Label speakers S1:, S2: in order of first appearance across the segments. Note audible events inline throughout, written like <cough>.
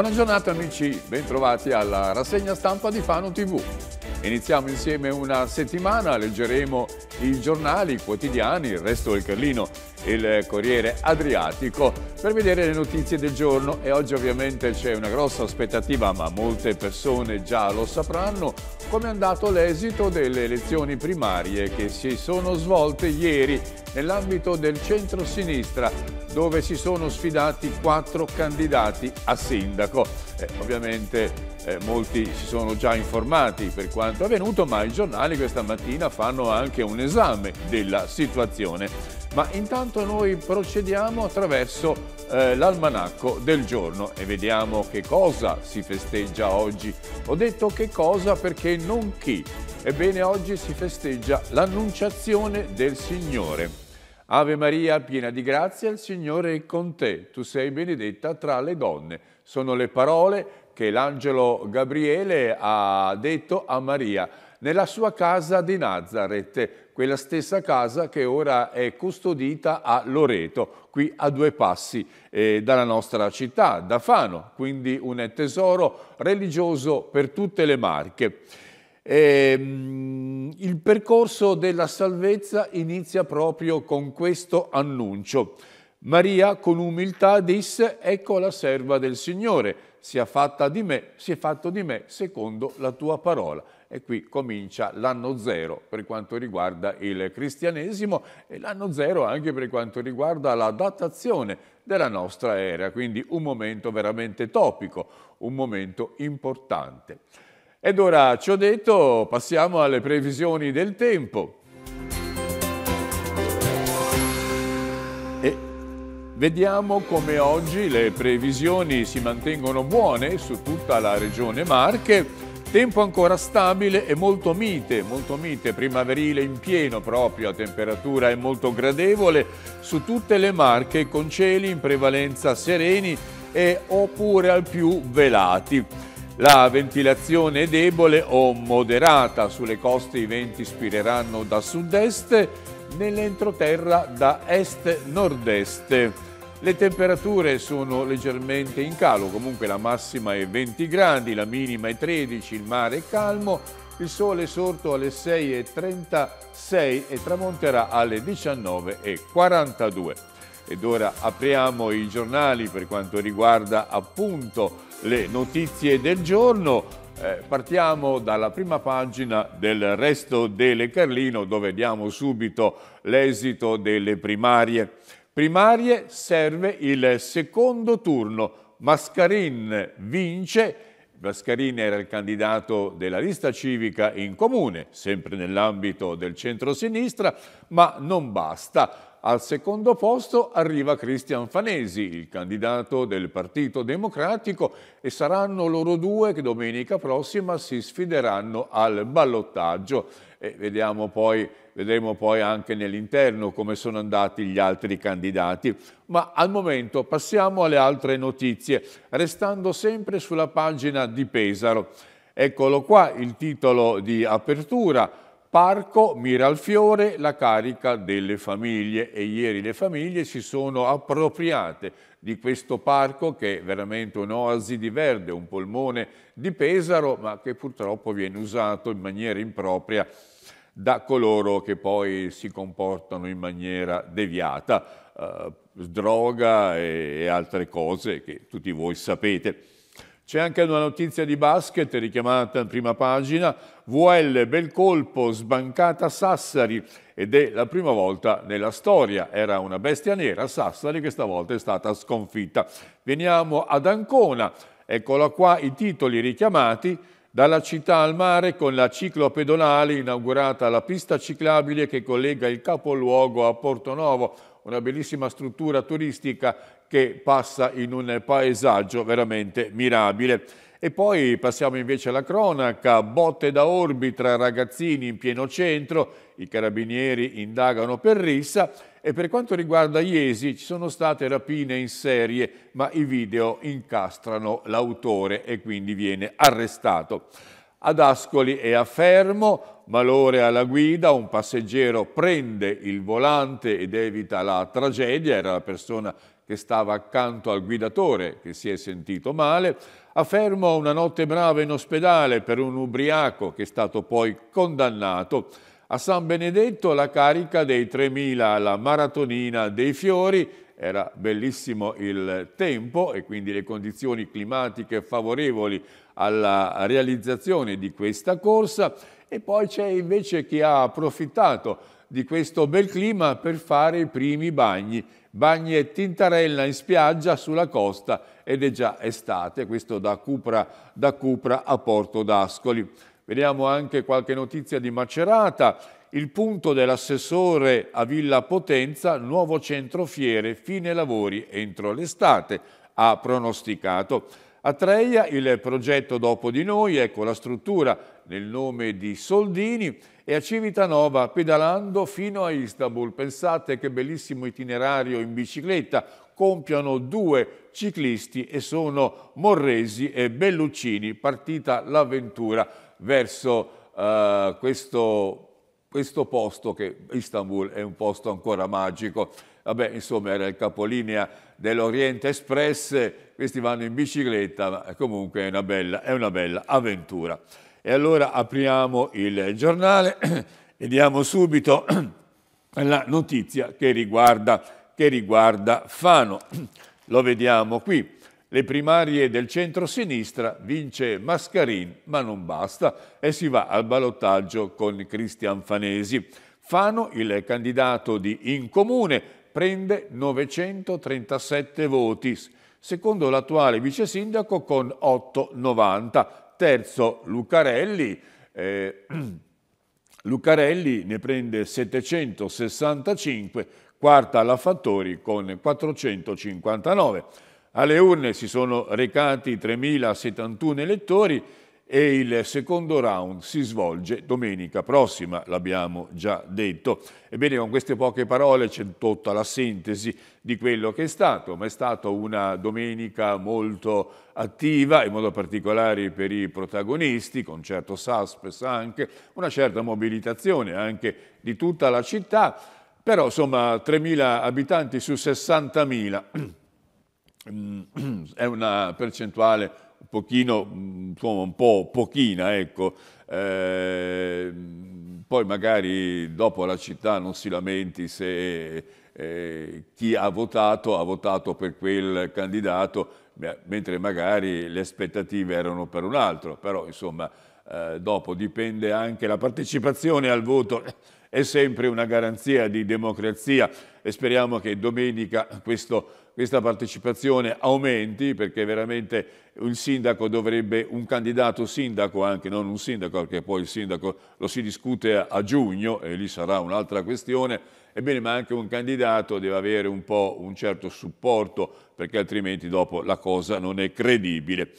S1: Buona giornata amici, bentrovati alla rassegna stampa di Fano TV. Iniziamo insieme una settimana, leggeremo i giornali, i quotidiani, il resto del Carlino il Corriere Adriatico per vedere le notizie del giorno e oggi ovviamente c'è una grossa aspettativa ma molte persone già lo sapranno come è andato l'esito delle elezioni primarie che si sono svolte ieri nell'ambito del centro-sinistra dove si sono sfidati quattro candidati a sindaco. Eh, ovviamente eh, molti si sono già informati per quanto avvenuto ma i giornali questa mattina fanno anche un esame della situazione ma intanto noi procediamo attraverso eh, l'almanacco del giorno e vediamo che cosa si festeggia oggi. Ho detto che cosa perché non chi. Ebbene oggi si festeggia l'annunciazione del Signore. Ave Maria, piena di grazia, il Signore è con te. Tu sei benedetta tra le donne. Sono le parole che l'angelo Gabriele ha detto a Maria nella sua casa di Nazareth, quella stessa casa che ora è custodita a Loreto, qui a due passi eh, dalla nostra città, da Fano, quindi un tesoro religioso per tutte le Marche. E, ehm, il percorso della salvezza inizia proprio con questo annuncio. Maria con umiltà disse, ecco la serva del Signore, sia fatta di me, si è fatto di me secondo la tua parola e qui comincia l'anno zero per quanto riguarda il cristianesimo e l'anno zero anche per quanto riguarda la datazione della nostra era, quindi un momento veramente topico, un momento importante. Ed ora ci ho detto, passiamo alle previsioni del tempo. E Vediamo come oggi le previsioni si mantengono buone su tutta la regione Marche. Tempo ancora stabile e molto mite, molto mite, primaverile in pieno proprio, a temperatura è molto gradevole su tutte le marche con cieli in prevalenza sereni e oppure al più velati. La ventilazione è debole o moderata, sulle coste i venti spireranno da sud-est, nell'entroterra da est-nord-est. est nord est le temperature sono leggermente in calo, comunque la massima è 20 gradi, la minima è 13, il mare è calmo, il sole è sorto alle 6.36 e tramonterà alle 19.42. Ed ora apriamo i giornali per quanto riguarda appunto le notizie del giorno. Eh, partiamo dalla prima pagina del resto delle Carlino dove diamo subito l'esito delle primarie primarie serve il secondo turno. Mascarin vince, Mascarin era il candidato della lista civica in comune, sempre nell'ambito del centro-sinistra, ma non basta. Al secondo posto arriva Cristian Fanesi, il candidato del Partito Democratico, e saranno loro due che domenica prossima si sfideranno al ballottaggio. E vediamo poi vedremo poi anche nell'interno come sono andati gli altri candidati. Ma al momento passiamo alle altre notizie, restando sempre sulla pagina di Pesaro. Eccolo qua il titolo di apertura. Parco mira al fiore la carica delle famiglie e ieri le famiglie si sono appropriate di questo parco che è veramente un'oasi di verde, un polmone di Pesaro, ma che purtroppo viene usato in maniera impropria da coloro che poi si comportano in maniera deviata, eh, droga e, e altre cose che tutti voi sapete. C'è anche una notizia di basket richiamata in prima pagina, VL bel colpo, sbancata Sassari ed è la prima volta nella storia, era una bestia nera Sassari che stavolta è stata sconfitta. Veniamo ad Ancona, eccola qua i titoli richiamati, dalla città al mare con la ciclo pedonale inaugurata la pista ciclabile che collega il capoluogo a Porto Novo, una bellissima struttura turistica che passa in un paesaggio veramente mirabile. E poi passiamo invece alla cronaca, botte da orbi tra ragazzini in pieno centro, i carabinieri indagano per rissa e per quanto riguarda Iesi ci sono state rapine in serie ma i video incastrano l'autore e quindi viene arrestato. Ad Ascoli è a fermo, malore alla guida, un passeggero prende il volante ed evita la tragedia, era la persona che stava accanto al guidatore, che si è sentito male, a Fermo una notte brava in ospedale per un ubriaco che è stato poi condannato, a San Benedetto la carica dei 3.000 alla maratonina dei fiori, era bellissimo il tempo e quindi le condizioni climatiche favorevoli alla realizzazione di questa corsa e poi c'è invece chi ha approfittato di questo bel clima per fare i primi bagni. Bagni e tintarella in spiaggia sulla costa ed è già estate, questo da Cupra, da Cupra a Porto d'Ascoli. Vediamo anche qualche notizia di Macerata. Il punto dell'assessore a Villa Potenza, nuovo centro fiere, fine lavori entro l'estate, ha pronosticato. A Treia il progetto dopo di noi, ecco la struttura nel nome di Soldini e a Civitanova pedalando fino a Istanbul. Pensate che bellissimo itinerario in bicicletta, compiono due ciclisti e sono Morresi e Belluccini, partita l'avventura verso eh, questo, questo posto che Istanbul è un posto ancora magico. Vabbè, insomma, era il capolinea dell'Oriente Express, questi vanno in bicicletta, ma comunque è una bella, è una bella avventura. E allora apriamo il giornale e diamo subito la notizia che riguarda, che riguarda Fano. Lo vediamo qui. Le primarie del centro-sinistra vince Mascarin, ma non basta, e si va al ballottaggio con Cristian Fanesi. Fano, il candidato di In Comune, prende 937 voti, secondo l'attuale vice sindaco con 890, terzo Lucarelli, eh, <clears throat> Lucarelli ne prende 765, quarta la Fattori con 459. Alle urne si sono recati 3.071 elettori e il secondo round si svolge domenica prossima, l'abbiamo già detto. Ebbene, con queste poche parole c'è tutta la sintesi di quello che è stato, ma è stata una domenica molto attiva, in modo particolare per i protagonisti, con certo suspense anche, una certa mobilitazione anche di tutta la città, però insomma 3.000 abitanti su 60.000 <clears throat> è una percentuale pochino, mm, insomma, un po' pochina, ecco. Eh, poi magari dopo la città non si lamenti se eh, chi ha votato ha votato per quel candidato, mentre magari le aspettative erano per un altro. Però, insomma, eh, dopo dipende anche la partecipazione al voto è sempre una garanzia di democrazia e speriamo che domenica questo questa partecipazione aumenti perché veramente un sindaco dovrebbe, un candidato sindaco anche, non un sindaco perché poi il sindaco lo si discute a giugno e lì sarà un'altra questione, Ebbene, ma anche un candidato deve avere un po' un certo supporto, perché altrimenti dopo la cosa non è credibile.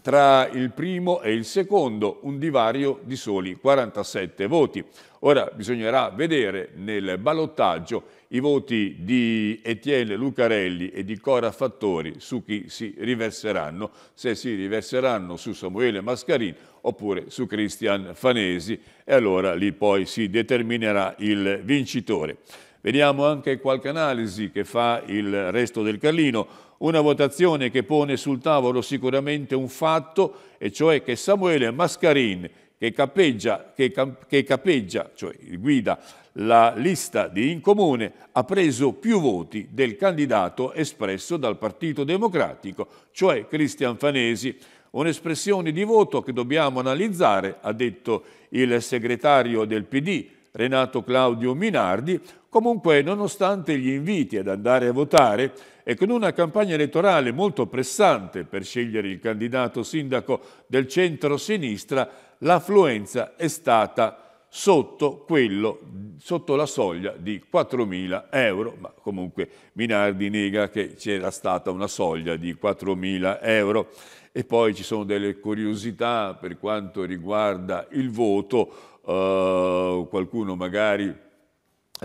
S1: Tra il primo e il secondo un divario di soli 47 voti. Ora bisognerà vedere nel ballottaggio i voti di Etienne Lucarelli e di Cora Fattori su chi si riverseranno, se si riverseranno su Samuele Mascarin oppure su Cristian Fanesi e allora lì poi si determinerà il vincitore. Vediamo anche qualche analisi che fa il resto del Carlino, una votazione che pone sul tavolo sicuramente un fatto, e cioè che Samuele Mascarin, che capeggia, che, che capeggia cioè guida la lista di Incomune, ha preso più voti del candidato espresso dal Partito Democratico, cioè Cristian Fanesi, Un'espressione di voto che dobbiamo analizzare, ha detto il segretario del PD, Renato Claudio Minardi, comunque nonostante gli inviti ad andare a votare e con una campagna elettorale molto pressante per scegliere il candidato sindaco del centro-sinistra, l'affluenza è stata sotto, quello, sotto la soglia di 4.000 euro, ma comunque Minardi nega che c'era stata una soglia di 4.000 euro. E poi ci sono delle curiosità per quanto riguarda il voto, eh, qualcuno magari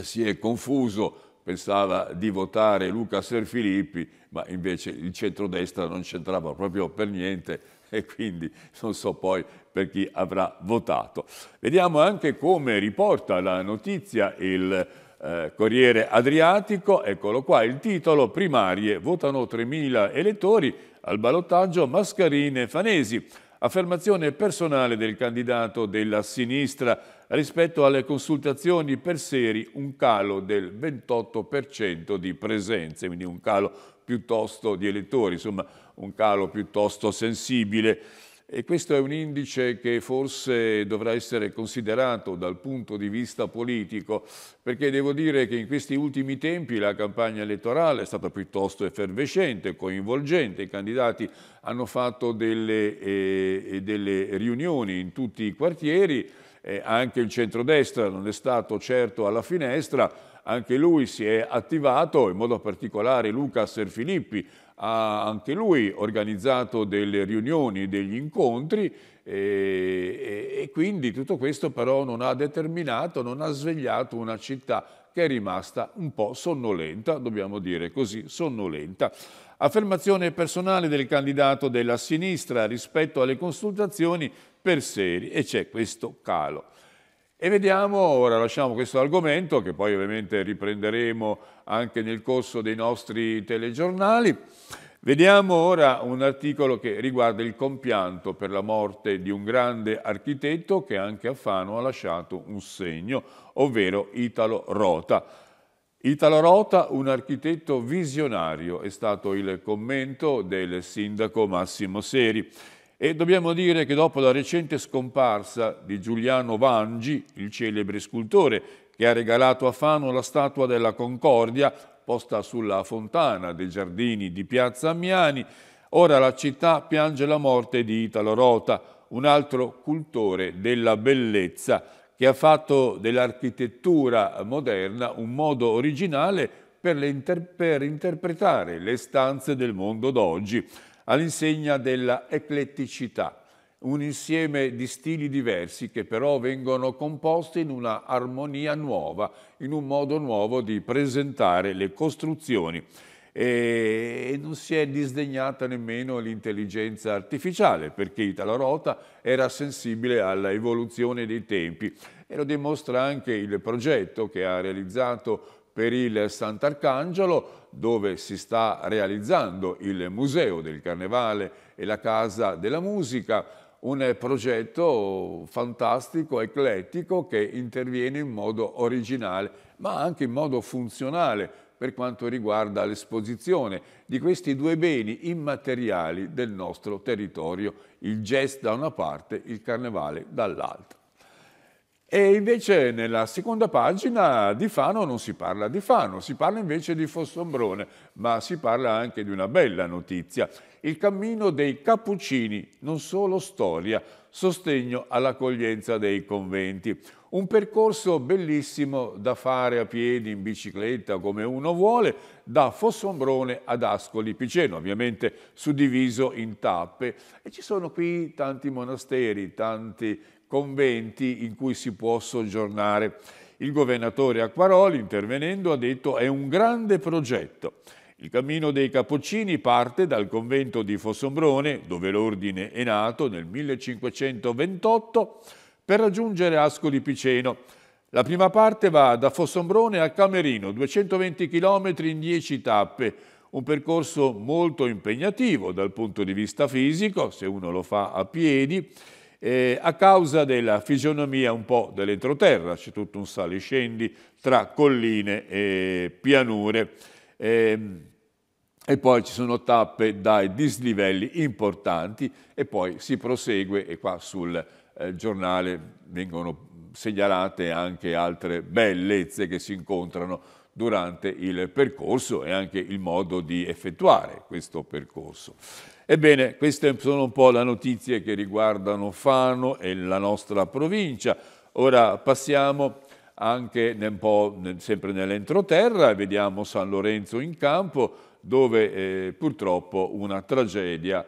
S1: si è confuso, pensava di votare Luca Serfilippi, ma invece il centrodestra non c'entrava proprio per niente e quindi non so poi per chi avrà votato. Vediamo anche come riporta la notizia il eh, Corriere Adriatico, eccolo qua, il titolo primarie, votano 3.000 elettori, al ballottaggio Mascarine Fanesi, affermazione personale del candidato della sinistra rispetto alle consultazioni per seri, un calo del 28% di presenze, quindi un calo piuttosto di elettori, insomma un calo piuttosto sensibile. E questo è un indice che forse dovrà essere considerato dal punto di vista politico, perché devo dire che in questi ultimi tempi la campagna elettorale è stata piuttosto effervescente, coinvolgente, i candidati hanno fatto delle, eh, delle riunioni in tutti i quartieri, eh, anche il centrodestra non è stato certo alla finestra, anche lui si è attivato, in modo particolare Luca Serfilippi ha anche lui organizzato delle riunioni, degli incontri e, e, e quindi tutto questo però non ha determinato, non ha svegliato una città che è rimasta un po' sonnolenta, dobbiamo dire così, sonnolenta. Affermazione personale del candidato della sinistra rispetto alle consultazioni per seri e c'è questo calo. E vediamo, ora lasciamo questo argomento che poi ovviamente riprenderemo anche nel corso dei nostri telegiornali. Vediamo ora un articolo che riguarda il compianto per la morte di un grande architetto che anche a Fano ha lasciato un segno, ovvero Italo Rota. Italo Rota, un architetto visionario, è stato il commento del sindaco Massimo Seri. E dobbiamo dire che dopo la recente scomparsa di Giuliano Vangi, il celebre scultore, che ha regalato a Fano la statua della Concordia, posta sulla fontana dei giardini di Piazza Ammiani, ora la città piange la morte di Italo Rota, un altro cultore della bellezza che ha fatto dell'architettura moderna un modo originale per, inter per interpretare le stanze del mondo d'oggi, all'insegna della ecletticità, un insieme di stili diversi che però vengono composti in una armonia nuova, in un modo nuovo di presentare le costruzioni e non si è disdegnata nemmeno l'intelligenza artificiale perché Italo Rota era sensibile all'evoluzione dei tempi e lo dimostra anche il progetto che ha realizzato per il Sant'Arcangelo dove si sta realizzando il Museo del Carnevale e la Casa della Musica un progetto fantastico, eclettico, che interviene in modo originale, ma anche in modo funzionale per quanto riguarda l'esposizione di questi due beni immateriali del nostro territorio, il jazz da una parte, il carnevale dall'altra. E invece nella seconda pagina di Fano non si parla di Fano, si parla invece di Fossombrone, ma si parla anche di una bella notizia. Il cammino dei Cappuccini, non solo storia, sostegno all'accoglienza dei conventi. Un percorso bellissimo da fare a piedi, in bicicletta, come uno vuole, da Fossombrone ad Ascoli Piceno, ovviamente suddiviso in tappe. E ci sono qui tanti monasteri, tanti conventi in cui si può soggiornare. Il governatore Acquaroli, intervenendo, ha detto è un grande progetto. Il cammino dei Cappuccini parte dal convento di Fossombrone, dove l'ordine è nato nel 1528, per raggiungere Ascoli Piceno. La prima parte va da Fossombrone a Camerino, 220 km in 10 tappe, un percorso molto impegnativo dal punto di vista fisico, se uno lo fa a piedi, eh, a causa della fisionomia un po' dell'entroterra, c'è tutto un sali scendi tra colline e pianure. Eh, e poi ci sono tappe dai dislivelli importanti e poi si prosegue e qua sul eh, giornale vengono segnalate anche altre bellezze che si incontrano durante il percorso e anche il modo di effettuare questo percorso. Ebbene, queste sono un po' le notizie che riguardano Fano e la nostra provincia. Ora passiamo anche un po' sempre nell'entroterra e vediamo San Lorenzo in campo dove eh, purtroppo una tragedia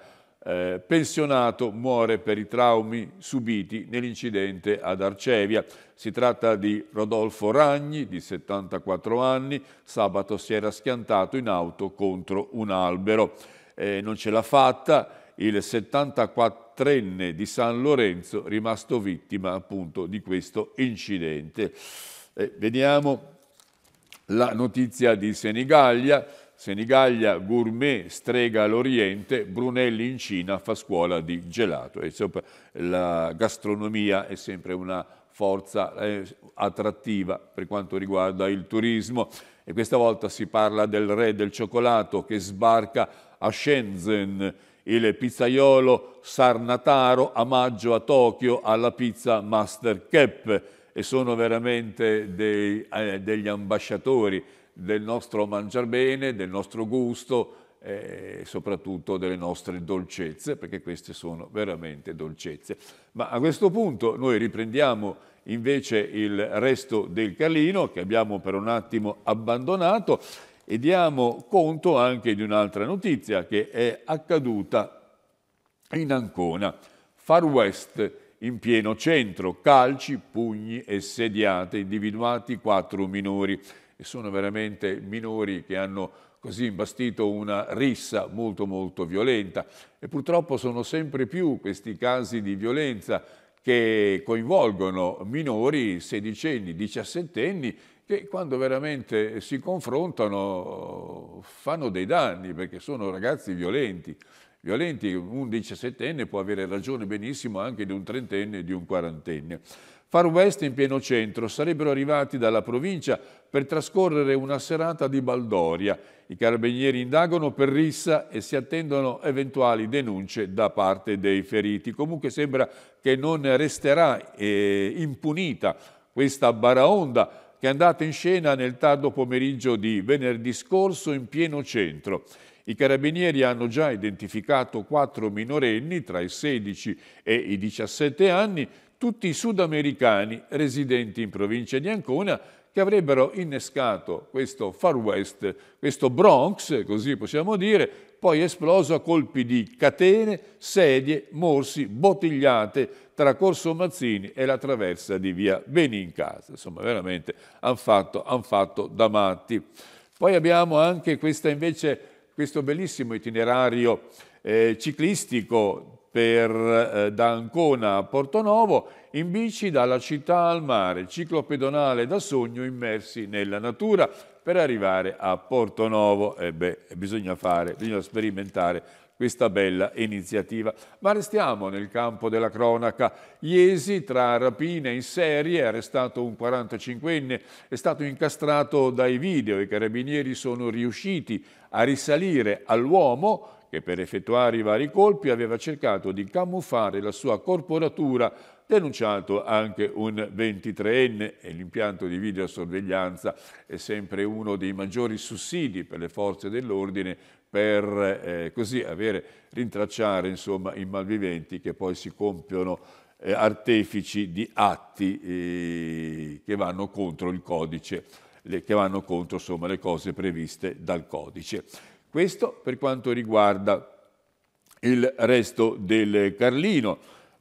S1: eh, pensionato muore per i traumi subiti nell'incidente ad Arcevia. Si tratta di Rodolfo Ragni, di 74 anni, sabato si era schiantato in auto contro un albero. Eh, non ce l'ha fatta, il 74enne di San Lorenzo rimasto vittima appunto di questo incidente. Eh, vediamo la notizia di Senigallia, Senigallia gourmet strega all'Oriente, Brunelli in Cina fa scuola di gelato. E, insomma, la gastronomia è sempre una forza eh, attrattiva per quanto riguarda il turismo e questa volta si parla del re del cioccolato che sbarca a Shenzhen, il pizzaiolo Sarnataro a maggio a Tokyo alla pizza Master Cap e sono veramente dei, eh, degli ambasciatori del nostro mangiar bene, del nostro gusto e eh, soprattutto delle nostre dolcezze, perché queste sono veramente dolcezze. Ma a questo punto noi riprendiamo invece il resto del Carlino che abbiamo per un attimo abbandonato e diamo conto anche di un'altra notizia che è accaduta in Ancona. Far West in pieno centro, calci, pugni e sediate, individuati quattro minori e sono veramente minori che hanno così imbastito una rissa molto molto violenta e purtroppo sono sempre più questi casi di violenza che coinvolgono minori, sedicenni, diciassettenni, che quando veramente si confrontano fanno dei danni perché sono ragazzi violenti. Violenti, un diciassettenne può avere ragione benissimo anche di un trentenne e di un quarantenne. Far west in pieno centro sarebbero arrivati dalla provincia per trascorrere una serata di baldoria. I carabinieri indagano per rissa e si attendono eventuali denunce da parte dei feriti. Comunque sembra che non resterà eh, impunita questa baraonda che è andata in scena nel tardo pomeriggio di venerdì scorso in pieno centro. I carabinieri hanno già identificato quattro minorenni tra i 16 e i 17 anni tutti i sudamericani residenti in provincia di Ancona che avrebbero innescato questo Far West, questo Bronx, così possiamo dire, poi esploso a colpi di catene, sedie, morsi, bottigliate tra Corso Mazzini e la traversa di via Benincasa. Insomma, veramente hanno fatto, han fatto da matti. Poi abbiamo anche questa, invece, questo bellissimo itinerario eh, ciclistico per, eh, da Ancona a Portonovo, in bici dalla città al mare, ciclo pedonale da sogno immersi nella natura per arrivare a Portonovo. E eh beh, bisogna fare, bisogna sperimentare questa bella iniziativa. Ma restiamo nel campo della cronaca. Iesi, tra rapine in serie, è arrestato un 45enne, è stato incastrato dai video. I carabinieri sono riusciti a risalire all'uomo che per effettuare i vari colpi aveva cercato di camuffare la sua corporatura, denunciato anche un 23enne e l'impianto di videosorveglianza è sempre uno dei maggiori sussidi per le forze dell'ordine per eh, così avere, rintracciare insomma, i malviventi che poi si compiono eh, artefici di atti eh, che vanno contro il codice, le, che vanno contro insomma, le cose previste dal codice. Questo per quanto riguarda il resto del Carlino.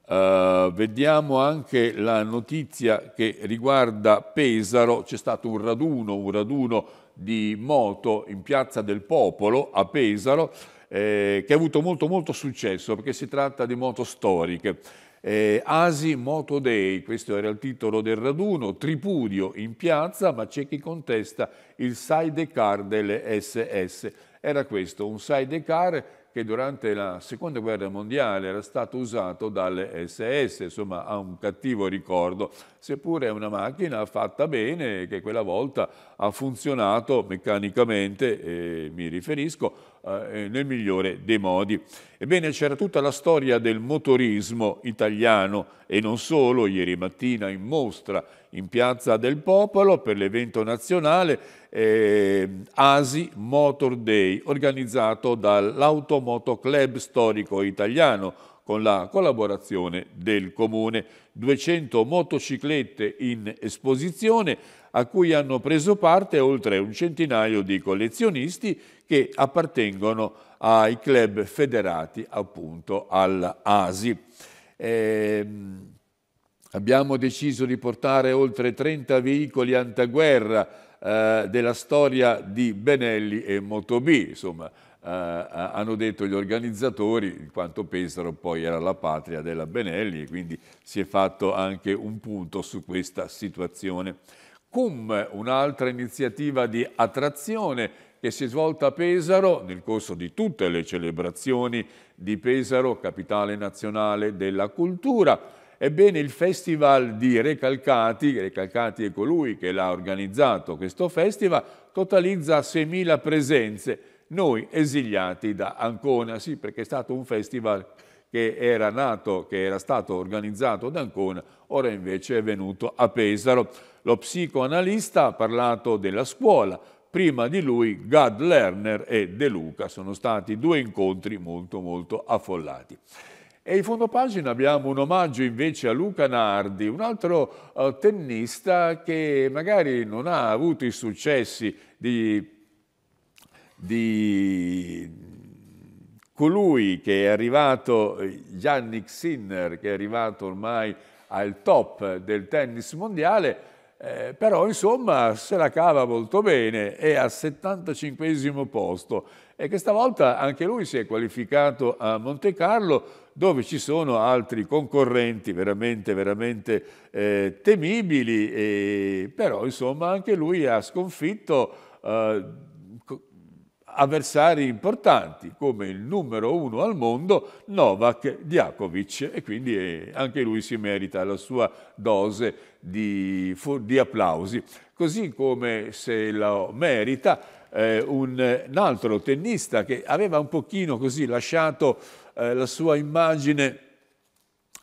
S1: Uh, vediamo anche la notizia che riguarda Pesaro, c'è stato un raduno, un raduno di moto in Piazza del Popolo a Pesaro eh, che ha avuto molto molto successo perché si tratta di moto storiche. Eh, Asi Moto Day, questo era il titolo del raduno, tripudio in piazza, ma c'è chi contesta il sidecar delle SS era questo, un sidecar che durante la seconda guerra mondiale era stato usato dalle SS, insomma ha un cattivo ricordo, seppure è una macchina fatta bene che quella volta ha funzionato meccanicamente, mi riferisco eh, eh, nel migliore dei modi. Ebbene, c'era tutta la storia del motorismo italiano e non solo, ieri mattina in mostra in Piazza del Popolo per l'evento nazionale eh, ASI Motor Day, organizzato dall'Automoto Club storico italiano con la collaborazione del Comune. 200 motociclette in esposizione, a cui hanno preso parte oltre un centinaio di collezionisti che appartengono ai club federati appunto all'ASI. Eh, abbiamo deciso di portare oltre 30 veicoli antaguerra eh, della storia di Benelli e Motobì, insomma, Uh, hanno detto gli organizzatori, in quanto Pesaro poi era la patria della Benelli, e quindi si è fatto anche un punto su questa situazione. CUM, un'altra iniziativa di attrazione che si è svolta a Pesaro nel corso di tutte le celebrazioni di Pesaro, capitale nazionale della cultura. Ebbene, il festival di Recalcati, Recalcati è colui che l'ha organizzato questo festival, totalizza 6.000 presenze, noi esiliati da Ancona, sì perché è stato un festival che era nato, che era stato organizzato ad Ancona, ora invece è venuto a Pesaro. Lo psicoanalista ha parlato della scuola, prima di lui Gad Lerner e De Luca, sono stati due incontri molto molto affollati. E in fondo pagina abbiamo un omaggio invece a Luca Nardi, un altro eh, tennista che magari non ha avuto i successi di, di colui che è arrivato, eh, Yannick Sinner, che è arrivato ormai al top del tennis mondiale, eh, però insomma se la cava molto bene, è al 75 posto e che stavolta anche lui si è qualificato a Monte Carlo dove ci sono altri concorrenti veramente, veramente eh, temibili, e, però insomma anche lui ha sconfitto eh, avversari importanti come il numero uno al mondo Novak Djakovic e quindi eh, anche lui si merita la sua dose di, di applausi. Così come se lo merita eh, un, un, altro tennista che aveva un pochino così lasciato eh, la sua immagine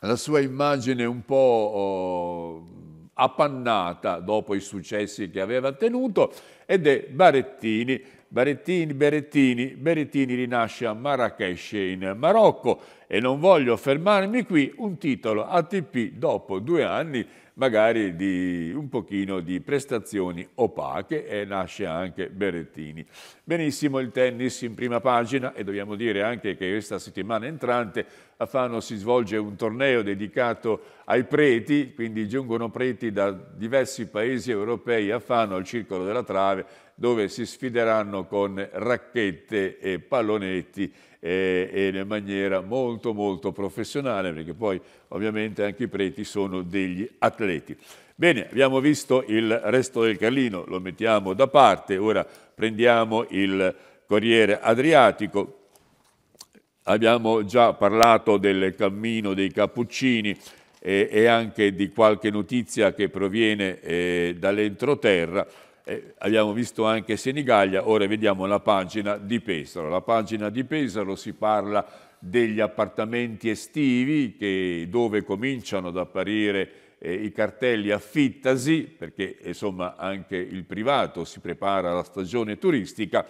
S1: la sua immagine un po' oh, appannata dopo i successi che aveva tenuto ed è Barettini. Barettini, Berettini, Berettini rinasce a Marrakesh in Marocco e non voglio fermarmi qui, un titolo ATP dopo due anni magari di un pochino di prestazioni opache e nasce anche Berettini. Benissimo il tennis in prima pagina e dobbiamo dire anche che questa settimana entrante a Fano si svolge un torneo dedicato ai preti, quindi giungono preti da diversi paesi europei a Fano al Circolo della Trave dove si sfideranno con racchette e pallonetti e, e in maniera molto molto professionale, perché poi ovviamente anche i preti sono degli atleti. Bene, abbiamo visto il resto del Carlino, lo mettiamo da parte, ora prendiamo il Corriere Adriatico, abbiamo già parlato del cammino dei Cappuccini eh, e anche di qualche notizia che proviene eh, dall'entroterra, eh, abbiamo visto anche Senigallia, ora vediamo la pagina di Pesaro. La pagina di Pesaro si parla degli appartamenti estivi che, dove cominciano ad apparire eh, i cartelli affittasi, perché insomma anche il privato si prepara alla stagione turistica,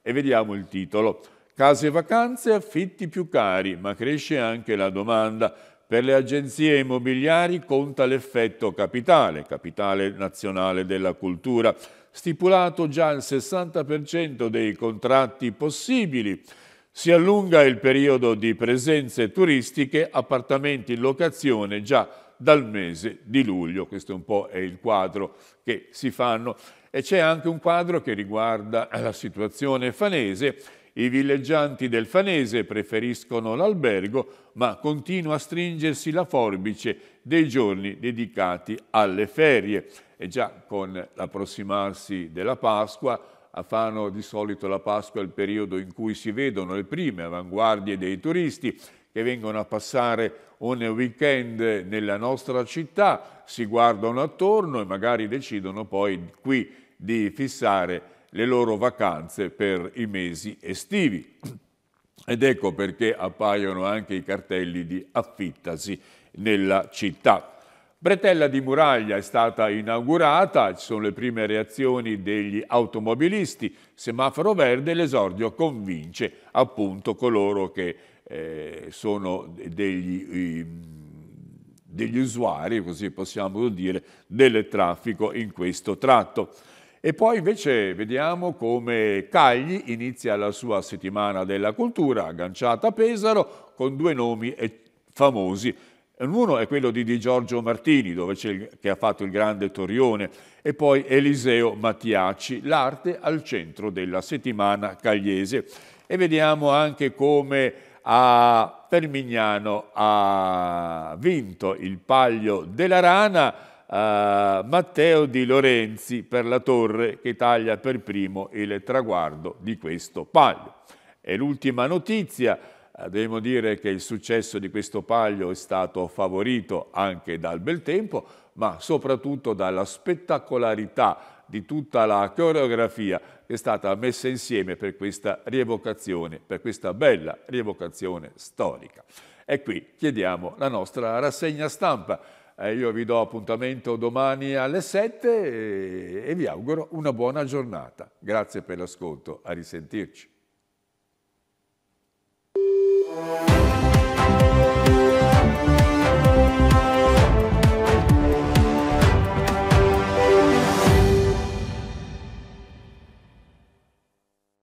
S1: e vediamo il titolo. Case vacanze, affitti più cari, ma cresce anche la domanda. Per le agenzie immobiliari conta l'effetto capitale, capitale nazionale della cultura stipulato già il 60% dei contratti possibili. Si allunga il periodo di presenze turistiche, appartamenti in locazione già dal mese di luglio. Questo è un po' è il quadro che si fanno. E c'è anche un quadro che riguarda la situazione fanese i villeggianti del Fanese preferiscono l'albergo, ma continua a stringersi la forbice dei giorni dedicati alle ferie. E già con l'approssimarsi della Pasqua, a Fano di solito la Pasqua è il periodo in cui si vedono le prime avanguardie dei turisti che vengono a passare un weekend nella nostra città, si guardano attorno e magari decidono poi qui di fissare le loro vacanze per i mesi estivi. Ed ecco perché appaiono anche i cartelli di affittasi nella città. Bretella di Muraglia è stata inaugurata, ci sono le prime reazioni degli automobilisti, semaforo verde, l'esordio convince appunto coloro che eh, sono degli, degli usuari, così possiamo dire, del traffico in questo tratto. E poi invece vediamo come Cagli inizia la sua settimana della cultura, agganciata a Pesaro, con due nomi famosi. Uno è quello di Di Giorgio Martini, il, che ha fatto il grande Torione, e poi Eliseo Mattiacci, l'arte al centro della settimana cagliese. E vediamo anche come a Permignano ha vinto il Paglio della Rana, eh, Matteo Di Lorenzi per la torre che taglia per primo il traguardo di questo palio. E l'ultima notizia, eh, devo dire che il successo di questo palio è stato favorito anche dal bel tempo, ma soprattutto dalla spettacolarità di tutta la coreografia che è stata messa insieme per questa rievocazione, per questa bella rievocazione storica. E qui chiediamo la nostra rassegna stampa eh, io vi do appuntamento domani alle 7 e, e vi auguro una buona giornata. Grazie per l'ascolto, a risentirci.